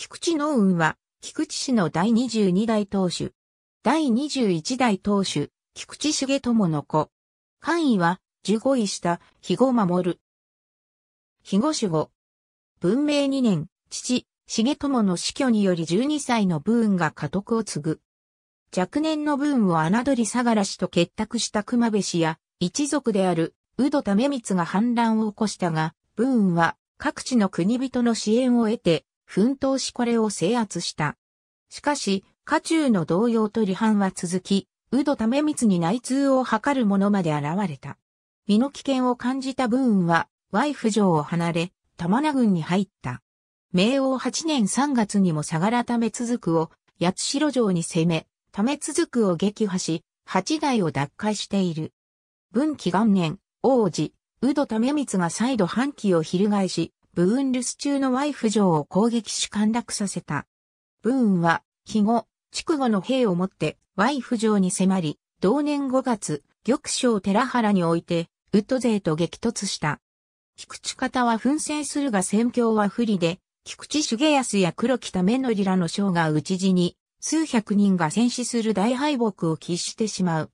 菊池農運は、菊池市の第22代当主。第21代当主、菊池重友の子。官位は、15位下、肥後守。肥後守護。文明2年、父、重友の死去により12歳のブーンが家督を継ぐ。若年のブーンを侮り相良氏と結託した熊部氏や、一族である、宇戸為光が反乱を起こしたが、ブーンは、各地の国人の支援を得て、奮闘しこれを制圧した。しかし、家中の動揺と離反は続き、ため為光に内通を図る者まで現れた。身の危険を感じた武運は、ワイフ城を離れ、玉名郡に入った。明王八年三月にも相良為続くを、八代城に攻め、為続くを撃破し、八代を奪回している。文紀元年、王子、ため為光が再度反旗を翻し、ブーン留守中のワイフ城を攻撃し陥落させた。ブーンは、肥後、筑後の兵をもって、ワイフ城に迫り、同年5月、玉将寺原において、ウッド勢と激突した。菊池方は奮戦するが戦況は不利で、菊池重康や黒木のりらの将が討ち死に、数百人が戦死する大敗北を喫してしまう。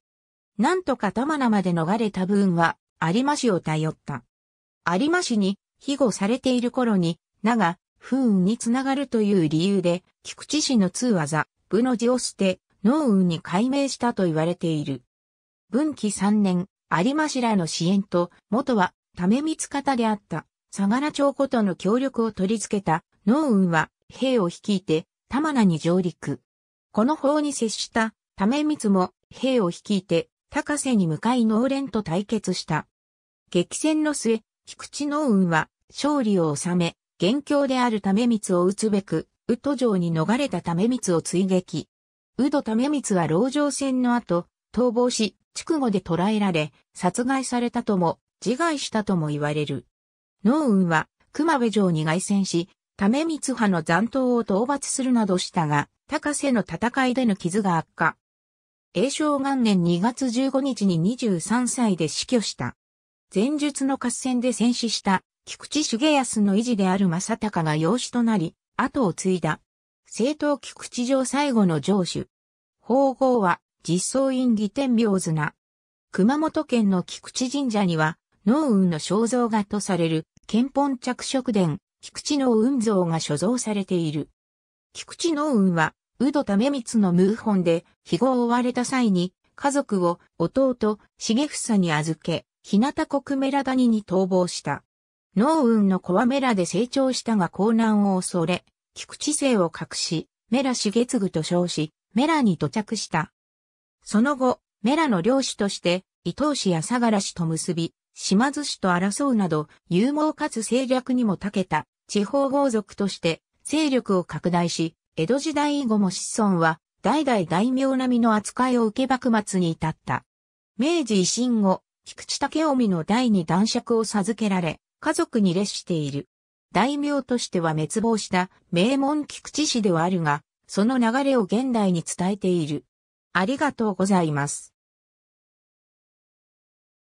なんとか玉名まで逃れたブンは、有馬氏を頼った。有馬市に庇護されている頃に、名が、不運につながるという理由で、菊池氏の通技、部の字を捨て、農運に改名したと言われている。文紀三年、有馬氏らの支援と、元は、たみ光方であった、相良町子との協力を取り付けた、農運は、兵を率いて、玉名に上陸。この法に接した、たみ光も、兵を率いて、高瀬に向かい農連と対決した。激戦の末、菊池農運は、勝利を収め、元凶であるため光を撃つべく、宇都城に逃れたため光を追撃。宇都め光は牢城戦の後、逃亡し、筑後で捕らえられ、殺害されたとも、自害したとも言われる。農運は、熊部城に凱旋し、ため光派の残党を討伐するなどしたが、高瀬の戦いでの傷が悪化。永正元年2月15日に23歳で死去した。前述の合戦で戦死した菊池重康の維持である正隆が養子となり、後を継いだ。正党菊池城最後の城主。法号は、実相院義天明綱。熊本県の菊池神社には、農運の肖像画とされる、憲本着色伝、菊池農運像が所蔵されている。菊池農運は、宇戸為光の謀反で、非合を追われた際に、家族を弟、重房に預け、日向国メラ谷に逃亡した。農運のコアメラで成長したが高難を恐れ、菊池姓を隠し、メラ重次と称し、メラに土着した。その後、メラの領主として、伊東氏や相良氏と結び、島津氏と争うなど、勇猛かつ政略にも長けた、地方豪族として、勢力を拡大し、江戸時代以後も子孫は、代々大名並みの扱いを受け幕末に至った。明治維新後、菊池武臣の第二男爵を授けられ、家族に列している。大名としては滅亡した名門菊池氏ではあるが、その流れを現代に伝えている。ありがとうございます。